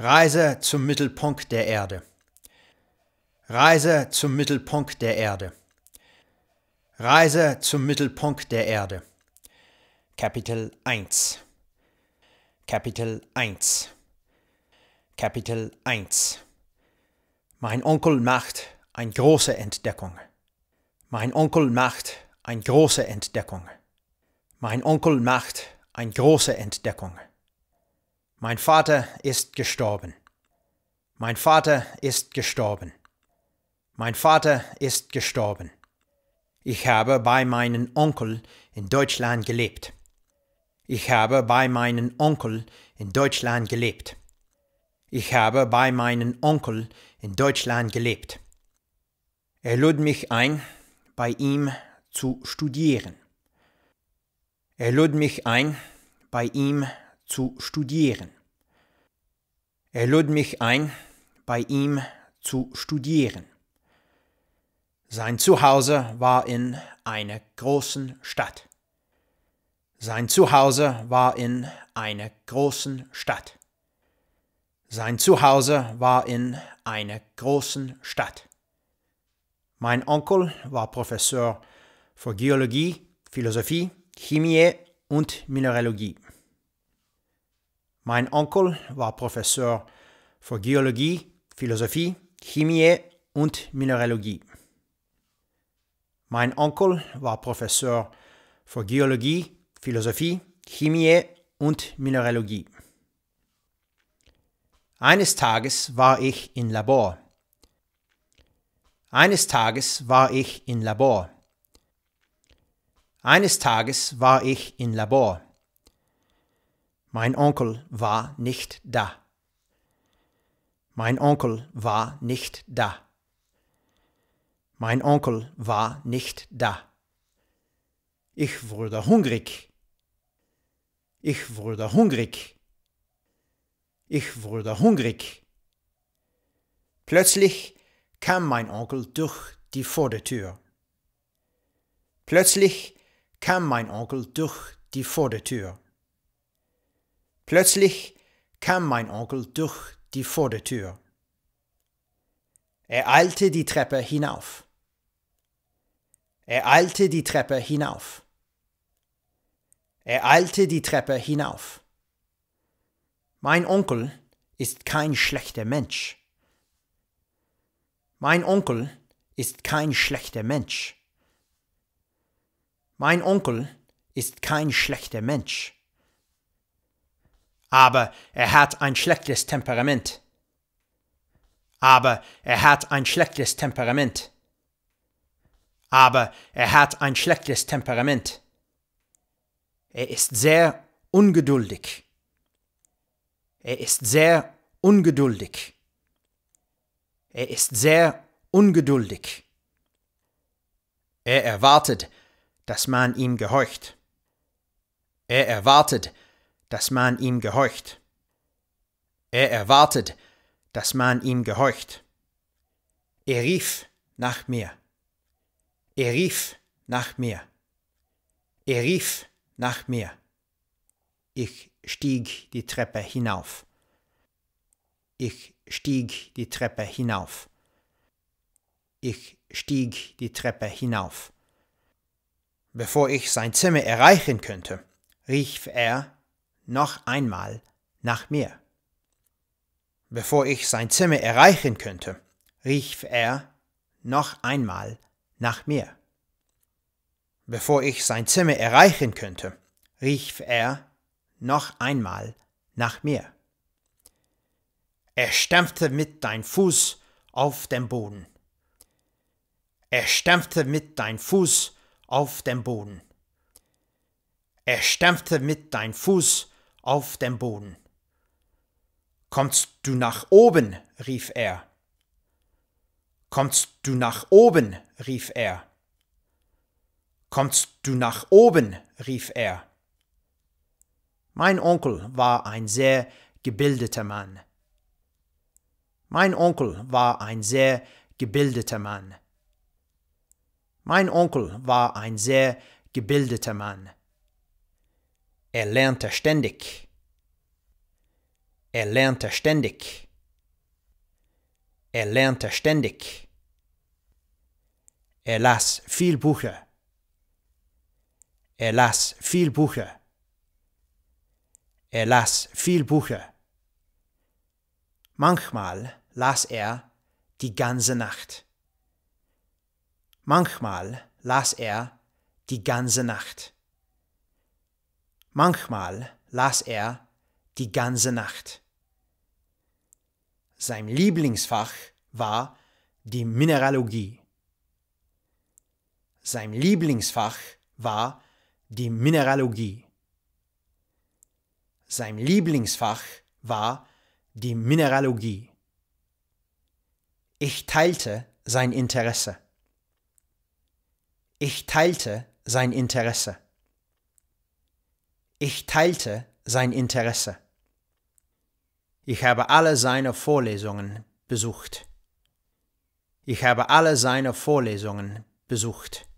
Reise zum Mittelpunkt der Erde. Reise zum Mittelpunkt der Erde. Reise zum Mittelpunkt der Erde. Kapitel 1. Kapitel 1. Kapitel 1. Mein Onkel macht eine große Entdeckung. Mein Onkel macht eine große Entdeckung. Mein Onkel macht eine große Entdeckung. Mein Vater ist gestorben. Mein Vater ist gestorben. Mein Vater ist gestorben. Ich habe bei meinem Onkel in Deutschland gelebt. Ich habe bei meinem Onkel in Deutschland gelebt. Ich habe bei meinem Onkel in Deutschland gelebt. Er lud mich ein, bei ihm zu studieren. Er lud mich ein, bei ihm zu studieren. Er lud mich ein, bei ihm zu studieren. Sein Zuhause war in einer großen Stadt. Sein Zuhause war in einer großen Stadt. Sein Zuhause war in einer großen Stadt. Mein Onkel war Professor für Geologie, Philosophie, Chemie und Mineralogie. Mein Onkel war Professor für Geologie, Philosophie, Chemie und Mineralogie. Mein Onkel war Professor für Geologie, Philosophie, Chemie und Mineralogie. Eines Tages war ich in Labor. Eines Tages war ich in Labor. Eines Tages war ich in Labor. Mein Onkel war nicht da. Mein Onkel war nicht da. Mein Onkel war nicht da. Ich wurde hungrig. Ich wurde hungrig. Ich wurde hungrig. Plötzlich kam mein Onkel durch die Vordertür. Plötzlich kam mein Onkel durch die Vordertür. Plötzlich kam mein Onkel durch die Vordertür. Er eilte die Treppe hinauf. Er eilte die Treppe hinauf. Er eilte die Treppe hinauf. Mein Onkel ist kein schlechter Mensch. Mein Onkel ist kein schlechter Mensch. Mein Onkel ist kein schlechter Mensch. Aber er hat ein schlechtes Temperament. Aber er hat ein schlechtes Temperament. Aber er hat ein schlechtes Temperament. Er ist sehr ungeduldig. Er ist sehr ungeduldig. Er ist sehr ungeduldig. Er erwartet, dass man ihm gehorcht. Er erwartet, dass man ihm gehorcht. Er erwartet, dass man ihm gehorcht. Er rief nach mir. Er rief nach mir. Er rief nach mir. Ich stieg die Treppe hinauf. Ich stieg die Treppe hinauf. Ich stieg die Treppe hinauf. Bevor ich sein Zimmer erreichen könnte, rief er noch einmal nach mir. Bevor ich sein Zimmer erreichen könnte, rief er noch einmal nach mir. Bevor ich sein Zimmer erreichen könnte, rief er noch einmal nach mir. Er stampfte mit dein Fuß auf dem Boden. Er stampfte mit dein Fuß auf dem Boden. Er stampfte mit dein Fuß auf dem Boden. Kommst du nach oben? rief er. Kommst du nach oben? rief er. Kommst du nach oben? rief er. Mein Onkel war ein sehr gebildeter Mann. Mein Onkel war ein sehr gebildeter Mann. Mein Onkel war ein sehr gebildeter Mann. Er lernte ständig. Er lernte ständig. Er lernte ständig. Er las viel Bücher. Er las viel Bücher. Er las viel Bücher. Manchmal las er die ganze Nacht. Manchmal las er die ganze Nacht. Manchmal las er die ganze Nacht. Sein Lieblingsfach war die Mineralogie. Sein Lieblingsfach war die Mineralogie. Sein Lieblingsfach war die Mineralogie. Ich teilte sein Interesse. Ich teilte sein Interesse. Ich teilte sein Interesse. Ich habe alle seine Vorlesungen besucht. Ich habe alle seine Vorlesungen besucht.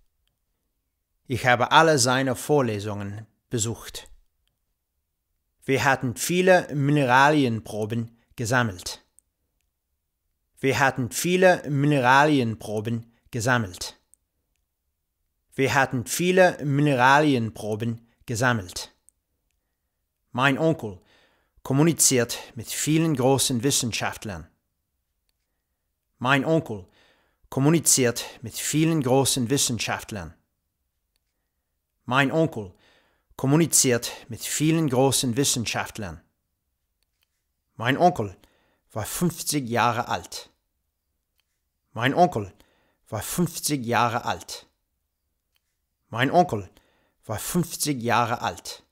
Ich habe alle seine Vorlesungen besucht. Wir hatten viele Mineralienproben gesammelt. Wir hatten viele Mineralienproben gesammelt. Wir hatten viele Mineralienproben gesammelt mein Onkel, kommuniziert mit vielen großen Wissenschaftlern. Mein Onkel kommuniziert mit vielen großen Wissenschaftlern. Mein Onkel kommuniziert mit vielen großen Wissenschaftlern. Mein Onkel war 50 Jahre alt. Mein Onkel war 50 Jahre alt. Mein Onkel war 50 Jahre alt.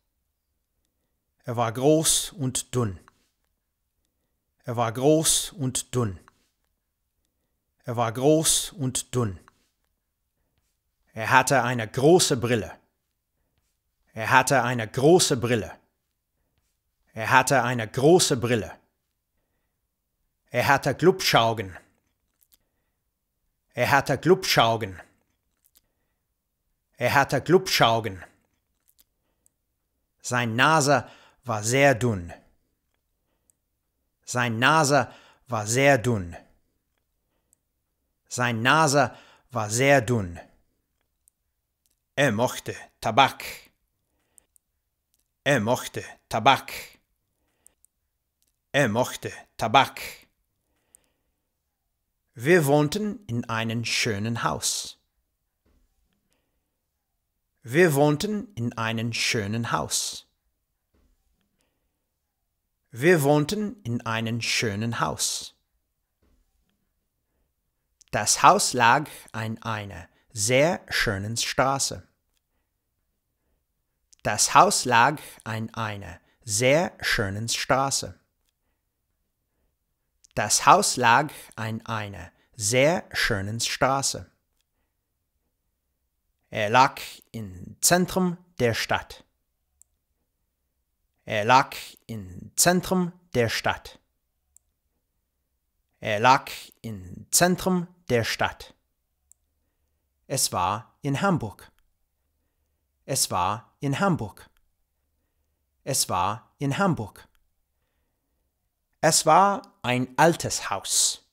Er war groß und dünn. Er war groß und dünn. Er war groß und dünn. Er hatte eine große Brille. Er hatte eine große Brille. Er hatte eine große Brille. Er hatte Glubschaugen. Er hatte Glubschaugen. Er hatte Glubschaugen. Sein Nase war sehr dünn. Sein Nase war sehr dünn. Sein Nase war sehr dünn. Er mochte Tabak. Er mochte Tabak. Er mochte Tabak. Wir wohnten in einem schönen Haus. Wir wohnten in einem schönen Haus. Wir wohnten in einem schönen Haus. Das Haus lag an einer sehr schönen Straße. Das Haus lag an einer sehr schönen Straße. Das Haus lag an einer sehr schönen Straße. Er lag im Zentrum der Stadt. Er lag im Zentrum der Stadt. Er lag im Zentrum der Stadt. Es war in Hamburg. Es war in Hamburg. Es war in Hamburg. Es war ein altes Haus.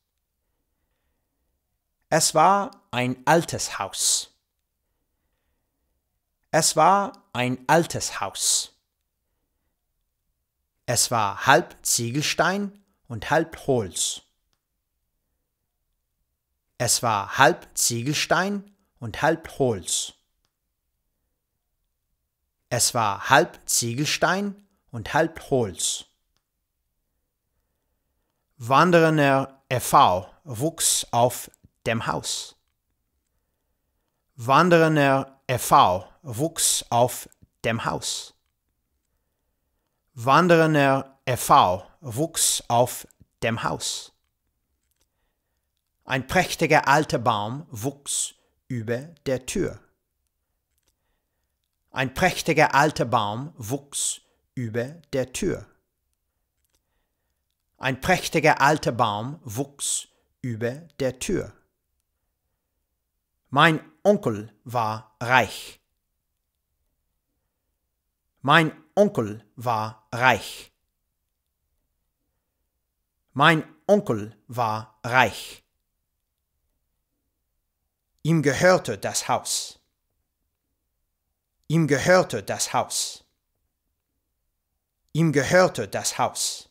Es war ein altes Haus. Es war ein altes Haus. Es war halb Ziegelstein und halb Holz. Es war halb Ziegelstein und halb Holz. Es war halb Ziegelstein und halb Holz. Wanderer e.V. wuchs auf dem Haus. Wanderer e.V. wuchs auf dem Haus. Wanderer e.V. wuchs auf dem Haus. Ein prächtiger alter Baum wuchs über der Tür. Ein prächtiger alter Baum wuchs über der Tür. Ein prächtiger alter Baum wuchs über der Tür. Mein Onkel war reich. Mein Onkel war reich. Mein Onkel war reich. Ihm gehörte das Haus. Ihm gehörte das Haus. Ihm gehörte das Haus.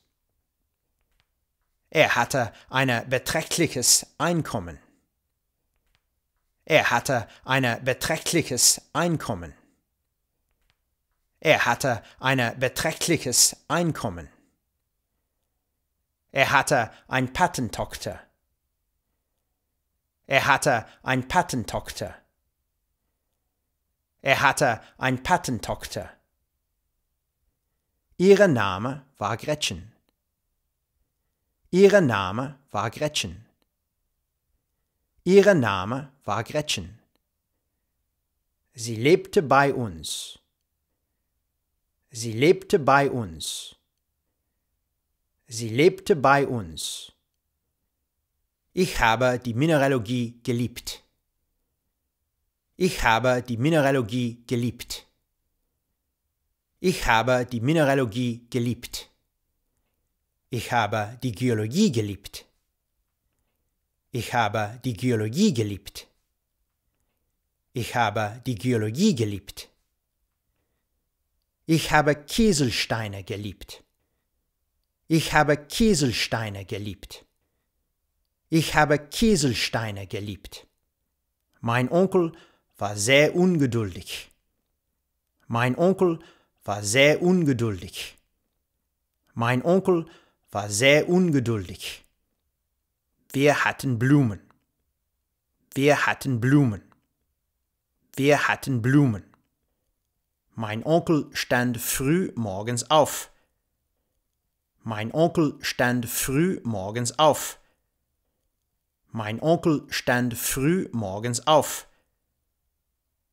Er hatte ein beträchtliches Einkommen. Er hatte ein beträchtliches Einkommen. Er hatte ein beträchtliches Einkommen. Er hatte ein Patentochter. Er hatte ein Patentochter. Er hatte ein Patentochter. Ihre Name war Gretchen. Ihre Name war Gretchen. Ihre Name war Gretchen. Sie lebte bei uns. Sie lebte bei uns. Sie lebte bei uns. Ich habe die Mineralogie geliebt. Ich habe die Mineralogie geliebt. Ich habe die Mineralogie geliebt. Ich habe die Geologie geliebt. Ich habe die Geologie geliebt. Ich habe die Geologie geliebt. Ich habe Kieselsteine geliebt. Ich habe Kieselsteine geliebt. Ich habe Kieselsteine geliebt. Mein Onkel war sehr ungeduldig. Mein Onkel war sehr ungeduldig. Mein Onkel war sehr ungeduldig. Wir hatten Blumen. Wir hatten Blumen. Wir hatten Blumen. Mein Onkel stand früh morgens auf. Mein Onkel stand früh morgens auf. Mein Onkel stand früh morgens auf.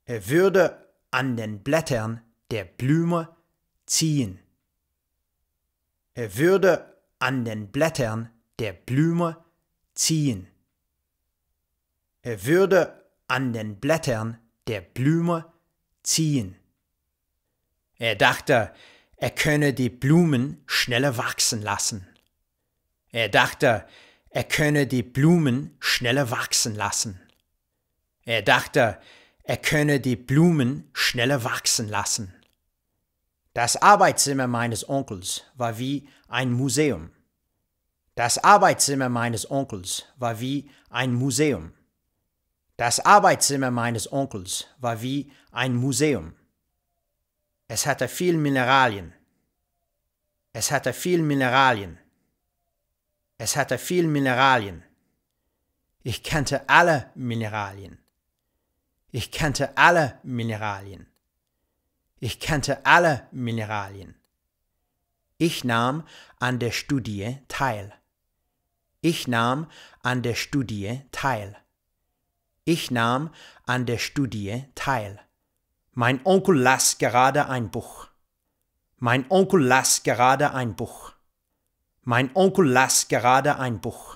Er würde an den Blättern der Blume ziehen. Er würde an den Blättern der Blume ziehen. Er würde an den Blättern der Blume ziehen. Er dachte, er könne die Blumen schneller wachsen lassen. Er dachte, er könne die Blumen schneller wachsen lassen. Er dachte, er könne die Blumen schneller wachsen lassen. Das Arbeitszimmer meines Onkels war wie ein Museum. Das Arbeitszimmer meines Onkels war wie ein Museum. Das Arbeitszimmer meines Onkels war wie ein Museum. Es hatte viel Mineralien. Es hatte viel Mineralien. Es hatte viel Mineralien. Ich kannte alle Mineralien. Ich kannte alle Mineralien. Ich kannte alle Mineralien. Ich nahm an der Studie teil. Ich nahm an der Studie teil. Ich nahm an der Studie teil. Mein Onkel las gerade ein Buch. Mein Onkel las gerade ein Buch. Mein Onkel las gerade ein Buch.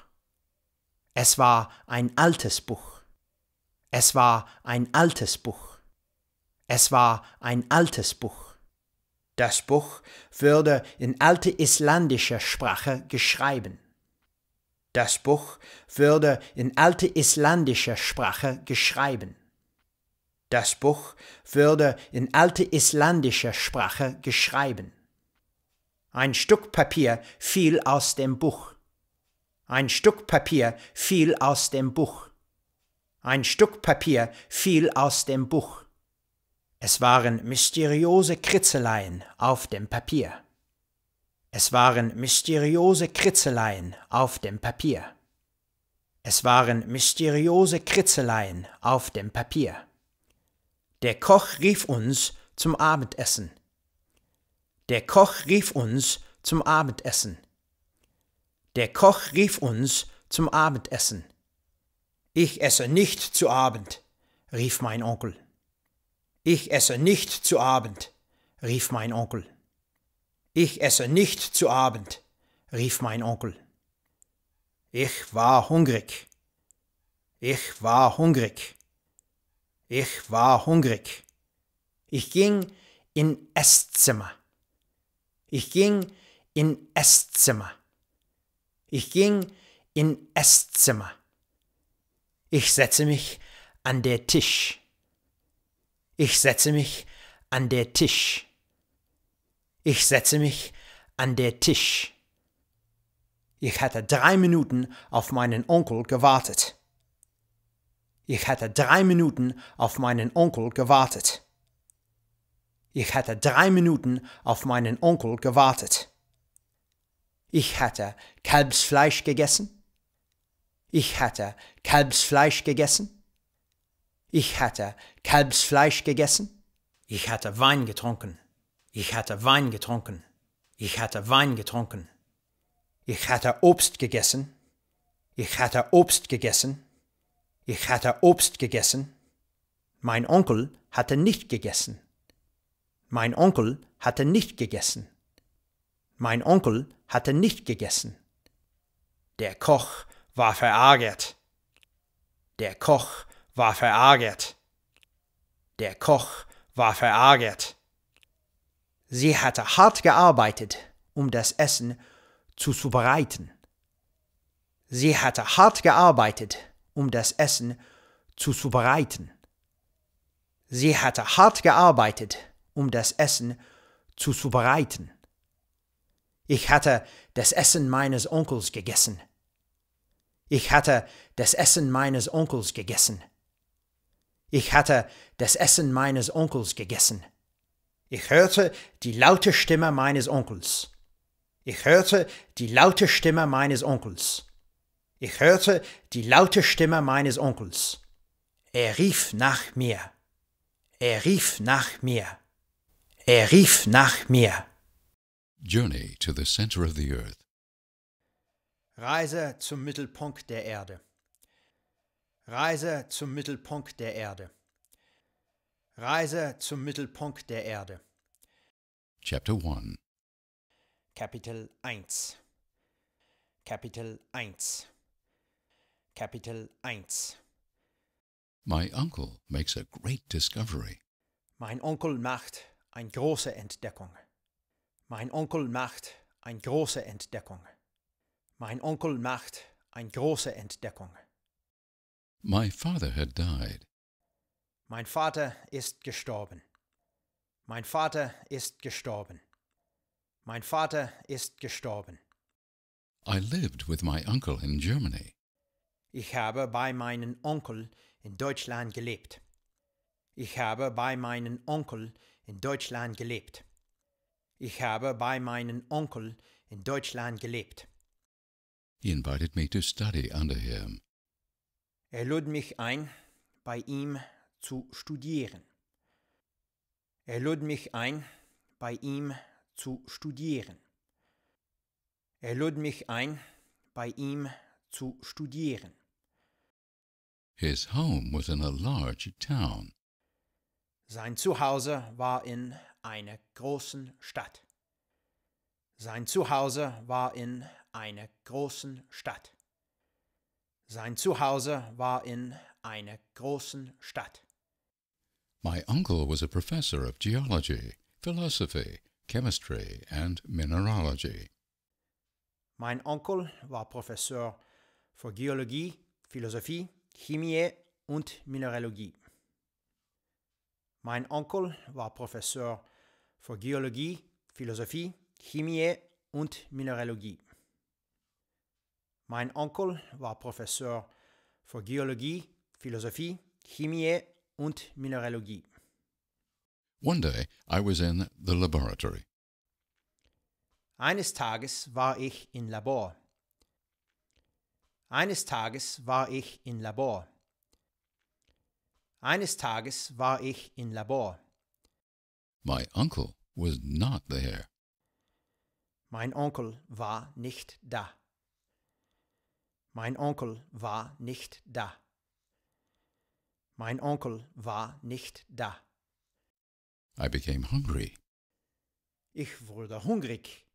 Es war ein altes Buch. Es war ein altes Buch. Es war ein altes Buch. Das Buch würde in alte isländischer Sprache geschrieben. Das Buch wurde in alte isländischer Sprache geschrieben. Das Buch würde in alte isländischer Sprache geschrieben. Ein Stück Papier fiel aus dem Buch. Ein Stück Papier fiel aus dem Buch. Ein Stück Papier fiel aus dem Buch. Es waren mysteriöse Kritzeleien auf dem Papier. Es waren mysteriöse Kritzeleien auf dem Papier. Es waren mysteriöse Kritzeleien auf dem Papier. Der Koch rief uns zum Abendessen. Der Koch rief uns zum Abendessen. Der Koch rief uns zum Abendessen. Ich esse nicht zu Abend, rief mein Onkel. Ich esse nicht zu Abend, rief mein Onkel. Ich esse nicht zu Abend, rief mein Onkel. Ich war hungrig. Ich war hungrig. Ich war hungrig. Ich ging in Esszimmer. Ich ging in Esszimmer. Ich ging in Esszimmer. Ich setze mich an der Tisch. Ich setze mich an der Tisch. Ich setze mich an der Tisch. Ich hatte drei Minuten auf meinen Onkel gewartet. Ich hätte drei Minuten auf meinen Onkel gewartet. Ich hätte drei Minuten auf meinen Onkel gewartet. Ich hätte Kalbsfleisch gegessen. Ich hätte Kalbsfleisch gegessen. Ich hätte Kalbsfleisch gegessen. Ich hätte Wein getrunken. Ich hatte Wein getrunken. Ich hatte Wein getrunken. Ich hätte Obst gegessen. Ich hätte Obst gegessen. Ich hatte Obst gegessen. Mein Onkel hatte nicht gegessen. Mein Onkel hatte nicht gegessen. Mein Onkel hatte nicht gegessen. Der Koch war verärgert. Der Koch war verärgert. Der Koch war verärgert. Sie hatte hart gearbeitet, um das Essen zu zuzubereiten. Sie hatte hart gearbeitet, um das Essen zu zuzubereiten. Sie hatte hart gearbeitet, um das Essen zuzubereiten. Ich hatte das Essen meines Onkels gegessen. Ich hatte das Essen meines Onkels gegessen. Ich hatte das Essen meines Onkels gegessen. Ich hörte die laute Stimme meines Onkels. Ich hörte die laute Stimme meines Onkels. Ich hörte die laute Stimme meines Onkels. Er rief nach mir. Er rief nach mir. Er rief nach mir. Journey to the center of the earth. Reise zum Mittelpunkt der Erde. Reise zum Mittelpunkt der Erde. Reise zum Mittelpunkt der Erde. Chapter 1 Kapitel 1 Kapitel 1 Kapitel 1 My uncle makes a great discovery. Mein Onkel macht ein große Entdeckung. Mein Onkel macht ein große Entdeckung. Mein Onkel macht ein große Entdeckung. My father had died. Mein Vater ist gestorben. Mein Vater ist gestorben. Mein Vater ist gestorben. I lived with my uncle in Germany. Ich habe bei meinem Onkel in Deutschland gelebt. Ich habe bei meinem Onkel in Deutschland gelebt. Ich habe bei meinem Onkel in Deutschland gelebt. He invited me to study under him. Er lud mich ein, bei ihm zu studieren. Er lud mich ein, bei ihm zu studieren. Er lud mich ein, bei ihm zu studieren. His home was in a large town. Sein Zuhause war in einer großen Stadt. Sein Zuhause war in einer großen Stadt. Sein Zuhause war in einer großen Stadt. My uncle was a professor of geology, philosophy, chemistry and mineralogy. Mein Onkel war Professor für Geologie, Philosophie, Chemie und Mineralogie. Mein Onkel war Professor für Geologie, Philosophie, Chemie und Mineralogie. Mein Onkel war Professor für Geologie, Philosophie, Chemie und Mineralogie. One day I was in the laboratory. Eines Tages war ich im Labor. Eines Tages war ich in Labor. Eines Tages war ich in Labor. My uncle was not there. Mein Onkel war nicht da. Mein Onkel war nicht da. Mein Onkel war nicht da. I became hungry. Ich wurde hungrig.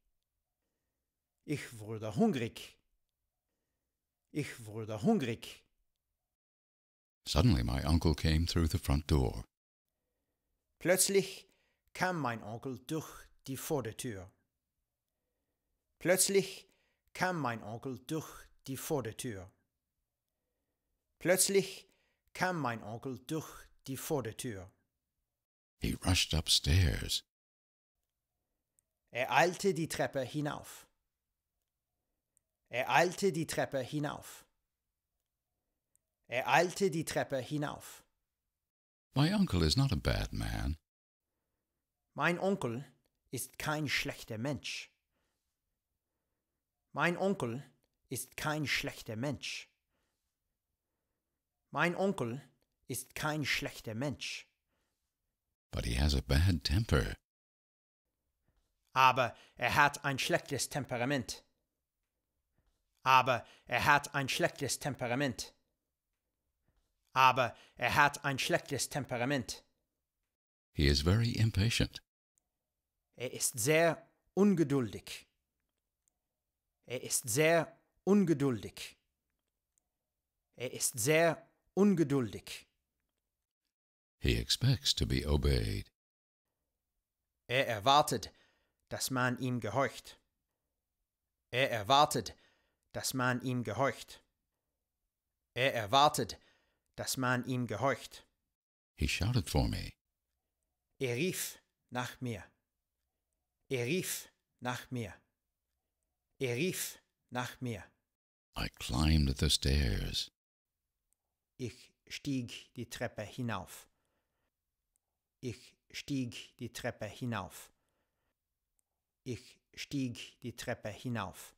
Ich wurde hungrig. Ich wurde hungrig. Suddenly my uncle came through the front door. Plötzlich kam mein Onkel durch die Vordertür. Plötzlich kam mein Onkel durch die Vordertür. Plötzlich kam mein Onkel durch die Vordertür. He rushed upstairs. Er eilte die Treppe hinauf. Er eilte die Treppe hinauf. Er eilte die Treppe hinauf. My uncle is not a bad man. Mein Onkel ist kein schlechter Mensch. Mein Onkel ist kein schlechter Mensch. Mein Onkel ist kein schlechter Mensch. But he has a bad temper. Aber er hat ein schlechtes Temperament. Aber er hat ein schlechtes Temperament. Aber er hat ein schlechtes Temperament. He is very impatient. Er ist sehr ungeduldig. Er ist sehr ungeduldig. Er ist sehr ungeduldig. He expects to be obeyed. Er erwartet, dass man ihm gehorcht. Er erwartet, dass man ihm gehorcht. Er erwartet, dass man ihm gehorcht. He shouted for me. Er rief nach mir. Er rief nach mir. Er rief nach mir. I climbed the stairs. Ich stieg die Treppe hinauf. Ich stieg die Treppe hinauf. Ich stieg die Treppe hinauf.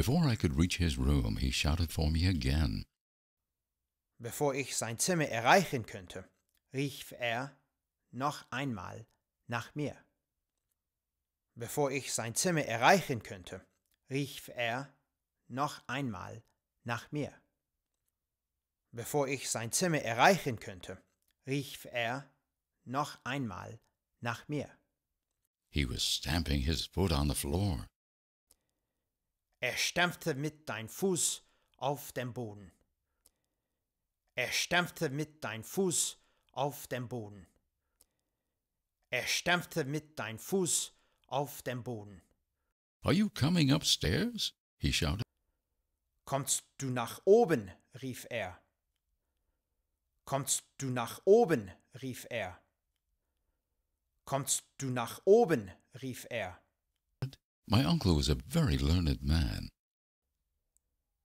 Before I could reach his room, he shouted for me again. Bevor ich sein Zimmer erreichen könnte, rief er noch einmal nach mir. Bevor ich sein Zimmer erreichen könnte, rief er noch einmal nach mir. Bevor ich sein Zimmer erreichen könnte, rief er noch einmal nach mir. He was stamping his foot on the floor. Er stampfte mit dein Fuß auf den Boden. Er stampfte mit dein Fuß auf den Boden. Er stampfte mit dein Fuß auf den Boden. Are you coming upstairs? he shouted. Kommst du nach oben? rief er. Kommst du nach oben? rief er. Kommst du nach oben? rief er. My uncle was a very learned man.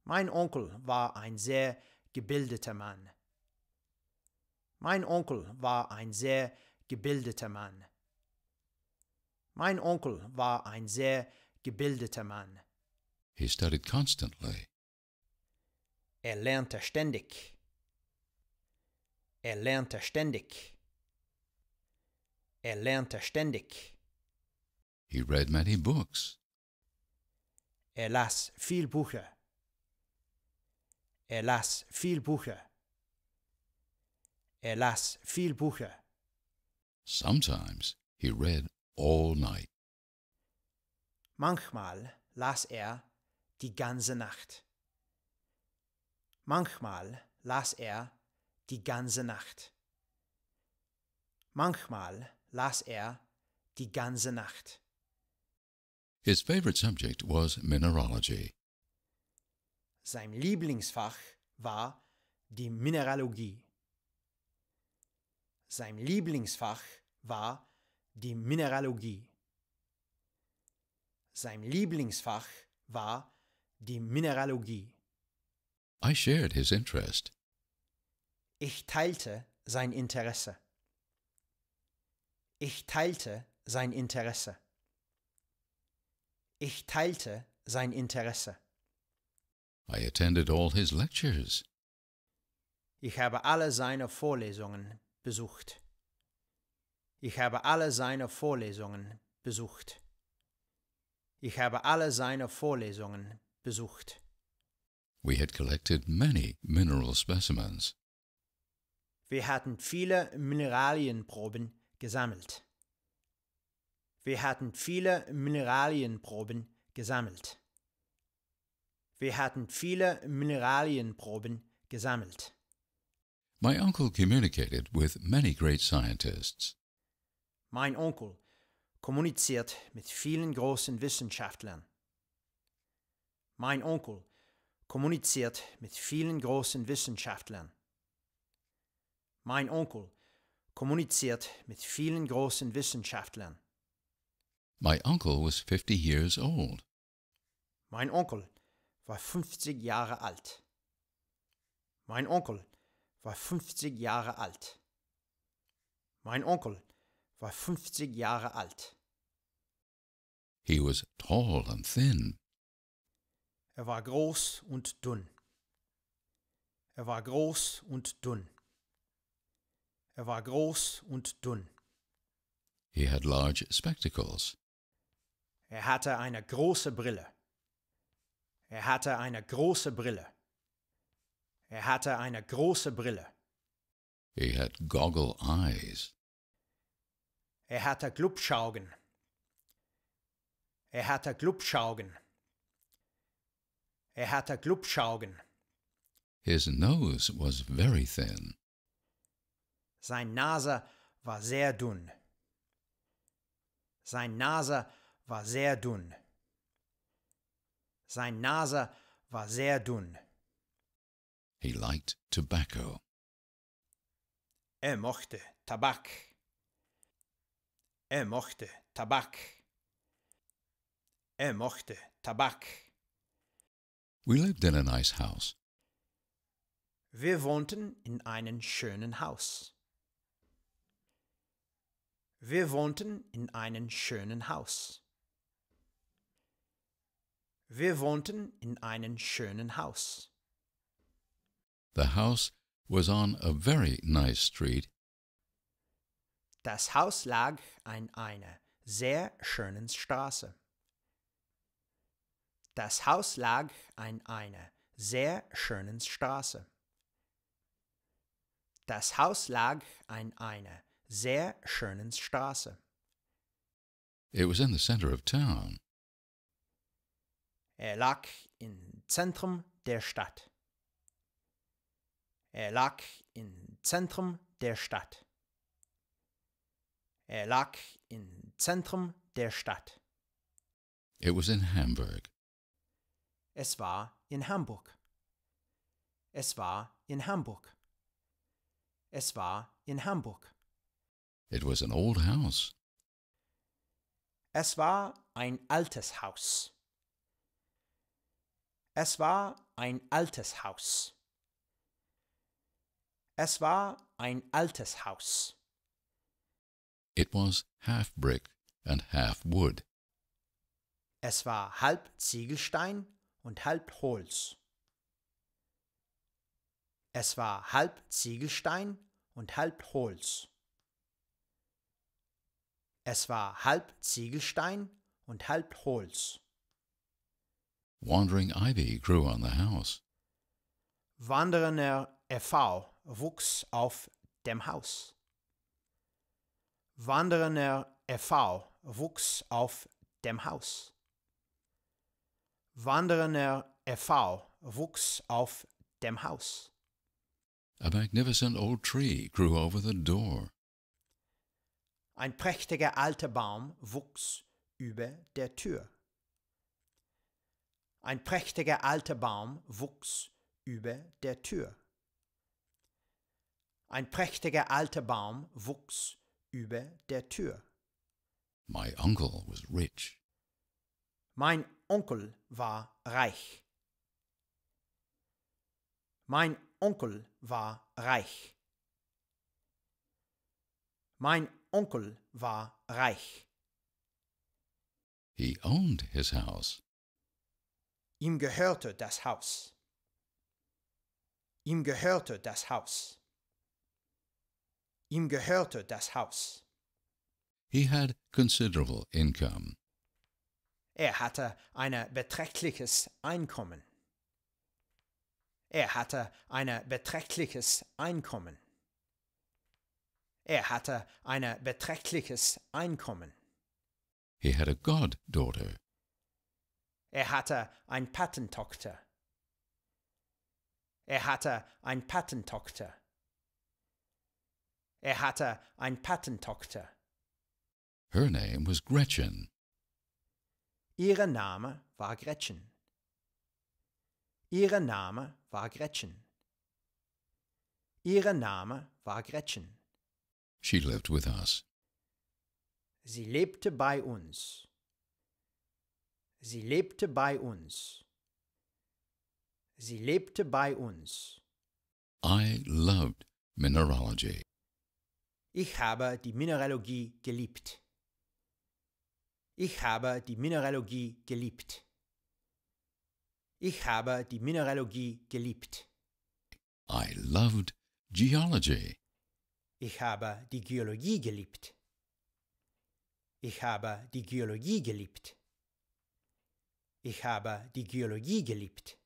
Mein Onkel war ein sehr gebildeter Mann. Mein Onkel war ein sehr gebildeter Mann. Mein Onkel war ein sehr gebildeter Mann. He studied constantly. Er lernte ständig. Er lernte ständig. Er lernte ständig. He read many books. Er las viel Bücher. Er las viel Bücher. Er las viel Bücher. Sometimes he read all night. Manchmal las er die ganze Nacht. Manchmal las er die ganze Nacht. Manchmal las er die ganze Nacht. His favorite subject was mineralogy. Sein Lieblingsfach war die Mineralogie. Sein Lieblingsfach war die Mineralogie. Sein Lieblingsfach war die Mineralogie. I shared his interest. Ich teilte sein Interesse. Ich teilte sein Interesse. Ich teilte sein Interesse. I attended all his lectures. Ich habe alle seine Vorlesungen besucht. Ich habe alle seine Vorlesungen besucht. Ich habe alle seine Vorlesungen besucht. We had collected many mineral specimens. Wir hatten viele Mineralienproben gesammelt. Wir hatten viele Mineralienproben gesammelt. Wir hatten viele Mineralienproben gesammelt. My uncle communicated with many great scientists. Mein Onkel kommuniziert mit vielen großen Wissenschaftlern. Mein Onkel kommuniziert mit vielen großen Wissenschaftlern. Mein Onkel kommuniziert mit vielen großen Wissenschaftlern. My uncle was 50 years old. Mein Onkel war 50 Jahre alt. Mein Onkel war 50 Jahre alt. Mein Onkel war 50 Jahre alt. He was tall and thin. Er war groß und dünn. Er war groß und dünn. Er war groß und dünn. He had large spectacles. Er hatte eine große Brille. Er hatte eine große Brille. Er hatte eine große Brille. He had goggle eyes. Er hatte Glubschaugen. Er hatte Glubschaugen. Er hatte Glubschaugen. His nose was very thin. Sein Nase war sehr dünn. Sein Nase war war sehr dünn. Sein Nase war sehr dünn. He liked tobacco. Er mochte Tabak. Er mochte Tabak. Er mochte Tabak. We lived in a nice house. Wir wohnten in einem schönen Haus. Wir wohnten in einem schönen Haus. Wir wohnten in einem schönen Haus. The house was on a very nice street. Das Haus lag an einer sehr schönen Straße. Das Haus lag an einer sehr schönen Straße. Das Haus lag an einer sehr schönen Straße. It was in the center of town. Er lag im Zentrum der Stadt. Er lag im Zentrum der Stadt. Er lag im Zentrum der Stadt. It was in Hamburg. Es war in Hamburg. Es war in Hamburg. Es war in Hamburg. It was an old house. Es war ein altes Haus. Es war ein altes Haus. Es war ein altes Haus. It was half brick and half wood. Es war halb Ziegelstein und halb Holz. Es war halb Ziegelstein und halb Holz. Es war halb Ziegelstein und halb Holz. Wandering Ivy grew on the house. Wandernder e.V. wuchs auf dem Haus. Wandernder e.V. wuchs auf dem Haus. Wandernder e.V. wuchs auf dem Haus. A magnificent old tree grew over the door. Ein prächtiger alter Baum wuchs über der Tür. Ein prächtiger alter Baum wuchs über der Tür. Ein prächtiger alter Baum wuchs über der Tür. My uncle was rich. Mein Onkel war reich. Mein Onkel war reich. Mein Onkel war reich. He owned his house. Ihm gehörte das Haus. Ihm gehörte das Haus. Ihm gehörte das Haus. He had considerable income. Er hatte ein beträchtliches Einkommen. Er hatte ein beträchtliches Einkommen. Er hatte ein beträchtliches Einkommen. He had a goddaughter. Er hatte ein Patentokter. Er hatte ein Patentokter. Er hatte ein Patentokter. Her name was Gretchen. Ihre Name war Gretchen. Ihre Name war Gretchen. Ihre Name war Gretchen. She lived with us. Sie lebte bei uns. Sie lebte bei uns. Sie lebte bei uns. I loved mineralogy. Ich habe die Mineralogie geliebt. Ich habe die Mineralogie geliebt. Ich habe die Mineralogie geliebt. I loved geology. Ich habe die Geologie geliebt. Ich habe die Geologie geliebt. Ich habe die Geologie geliebt.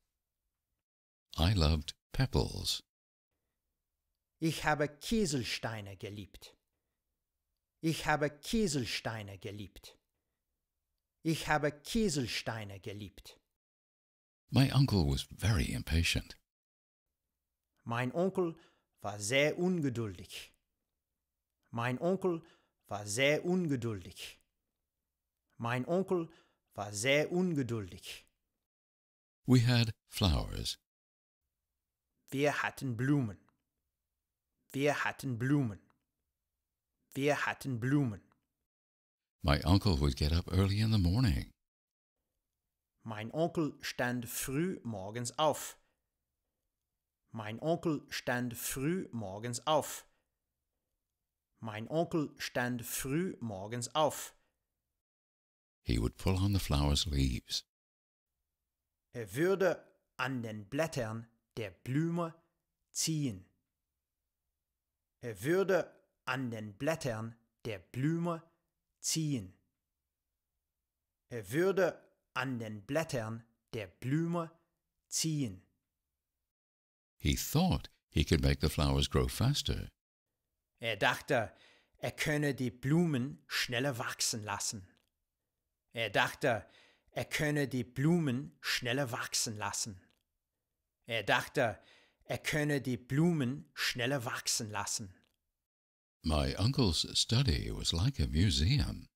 I loved pebbles. Ich habe Kieselsteine geliebt. Ich habe Kieselsteine geliebt. Ich habe Kieselsteine geliebt. My uncle was very impatient. Mein Onkel war sehr ungeduldig. Mein Onkel war sehr ungeduldig. Mein Onkel war war sehr ungeduldig. We had flowers. Wir hatten Blumen. Wir hatten Blumen. Wir hatten Blumen. My uncle would get up early in the morning. Mein Onkel stand früh morgens auf. Mein Onkel stand früh morgens auf. Mein Onkel stand früh morgens auf. He would pull on the flower's leaves. Er würde an den Blättern der Blume ziehen. Er würde an den Blättern der Blume ziehen. Er würde an den Blättern der Blume ziehen. He thought he could make the flowers grow faster. Er dachte, er könne die Blumen schneller wachsen lassen. Er dachte, er könne die Blumen schneller wachsen lassen. Er dachte, er könne die Blumen schneller wachsen lassen. My uncle's study was like a museum.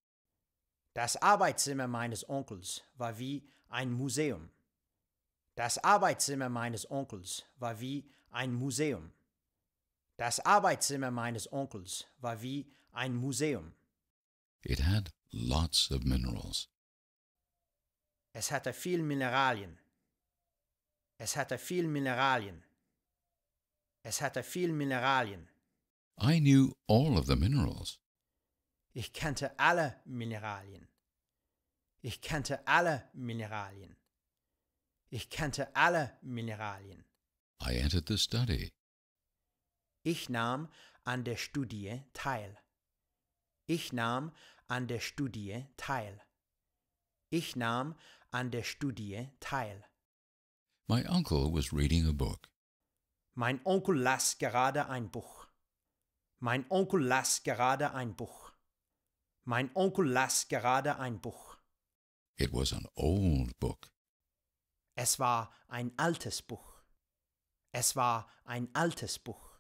Das Arbeitszimmer meines Onkels war wie ein Museum. Das Arbeitszimmer meines Onkels war wie ein Museum. Das Arbeitszimmer meines Onkels war wie ein Museum. It had lots of minerals. Es hatte viel Mineralien. Es hatte viel Mineralien. Es hatte viel Mineralien. I knew all of the minerals. Ich kannte alle Mineralien. Ich kannte alle Mineralien. Ich kannte alle Mineralien. I entered the study. Ich nahm an der Studie teil. Ich nahm an der Studie teil. Ich nahm an der Studie teil. My uncle was reading a book. Mein Onkel las gerade ein Buch. Mein Onkel las gerade ein Buch. Mein Onkel las gerade ein Buch. It was an old book. Es war ein altes Buch. Es war ein altes Buch.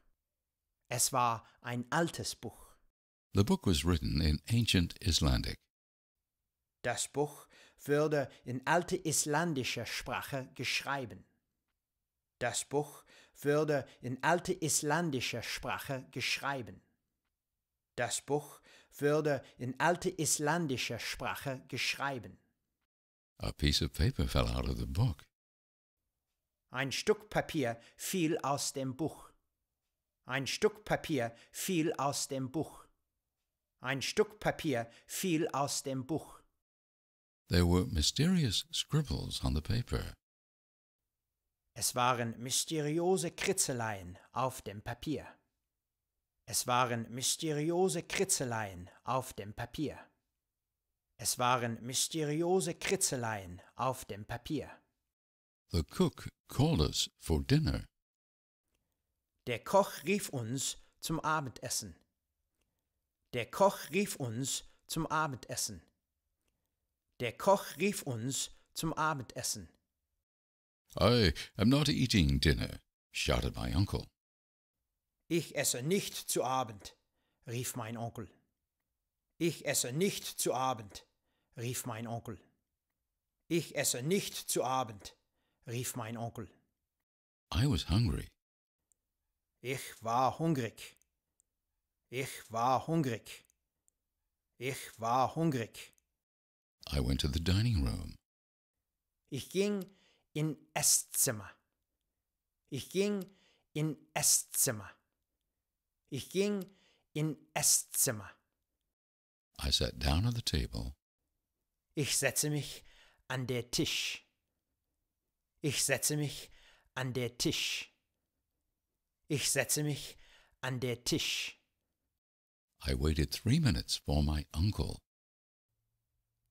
Es war ein altes Buch. The book was written in ancient Icelandic. Das Buch würde in alte isländischer Sprache geschrieben. Das Buch würde in alte isländischer Sprache geschrieben. Das Buch würde in alte isländischer Sprache geschrieben. A piece of paper fell out of the book. Ein Stück Papier fiel aus dem Buch. Ein Stück Papier fiel aus dem Buch. Ein Stück Papier fiel aus dem Buch. There were mysterious scribbles on the paper. Es waren mysteriöse Kritzeleien auf dem Papier. Es waren mysteriöse Kritzeleien auf dem Papier. Es waren mysteriöse Kritzeleien auf dem Papier. The cook called us for dinner. Der Koch rief uns zum Abendessen. Der Koch rief uns zum Abendessen. Der Koch rief uns zum Abendessen. I am not eating dinner, shouted my uncle. Ich esse nicht zu Abend, rief mein Onkel. Ich esse nicht zu Abend, rief mein Onkel. Ich esse nicht zu Abend, rief mein Onkel. I was hungry. Ich war hungrig. Ich war hungrig. Ich war hungrig. I went to the dining room. Ich ging in Esszimmer. Ich ging in Esszimmer. Ich ging in Esszimmer. I sat down at the table. Ich setze mich an der Tisch. Ich setze mich an der Tisch. Ich setze mich an der Tisch. I waited three minutes for my uncle.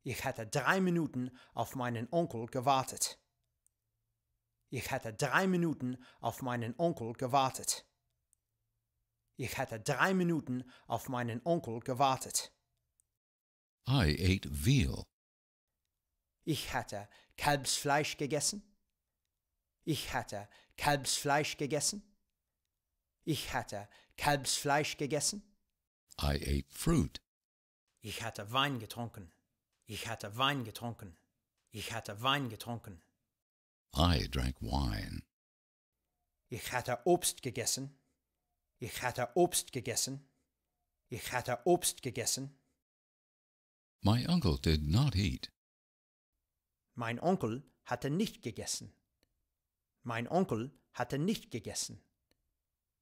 Ich hätte drei Minuten auf meinen Onkel gewartet. Ich hätte drei Minuten auf meinen Onkel gewartet. Ich hätte drei Minuten auf meinen Onkel gewartet. I ate veal. Ich hatte Kalbsfleisch gegessen. Ich hatte Kalbsfleisch gegessen. Ich hatte Kalbsfleisch gegessen. I ate fruit. Ich hatte Wein getrunken. Ich hatte Wein getrunken. Ich hatte Wein getrunken. I drank wine. Ich hatte Obst gegessen. Ich hatte Obst gegessen. Ich hatte Obst gegessen. My uncle did not eat. Mein Onkel hatte nicht gegessen. Mein Onkel hatte nicht gegessen.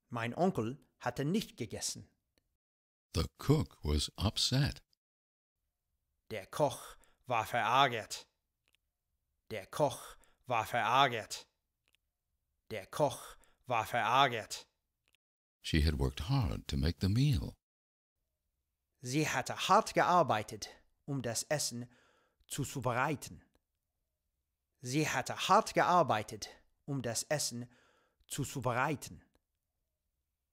Mein Onkel hatte nicht gegessen. The cook was upset. Der Koch war verärgert. Der Koch war verärgert. Der Koch war verärgert. She had worked hard to make the meal. Sie hatte hart gearbeitet, um das Essen zu zuzubereiten. Sie hatte hart gearbeitet, um das Essen zu zuzubereiten.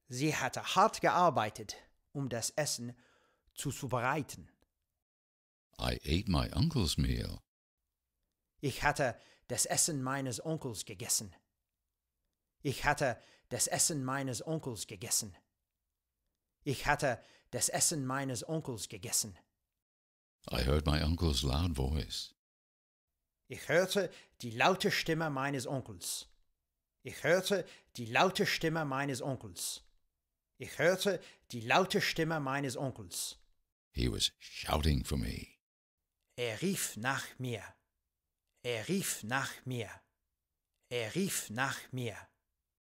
Sie hatte hart gearbeitet, um das Essen zu zuzubereiten. I ate my uncle's meal. Ich hatte das Essen meines Onkels gegessen. Ich hatte das Essen meines Onkels gegessen. Ich hatte das Essen meines Onkels gegessen. I heard my uncle's loud voice. Ich hörte die laute Stimme meines Onkels. Ich hörte die laute Stimme meines Onkels. Ich hörte die laute Stimme meines Onkels. He was shouting for me. Er rief nach mir. Er rief nach mir. Er rief nach mir.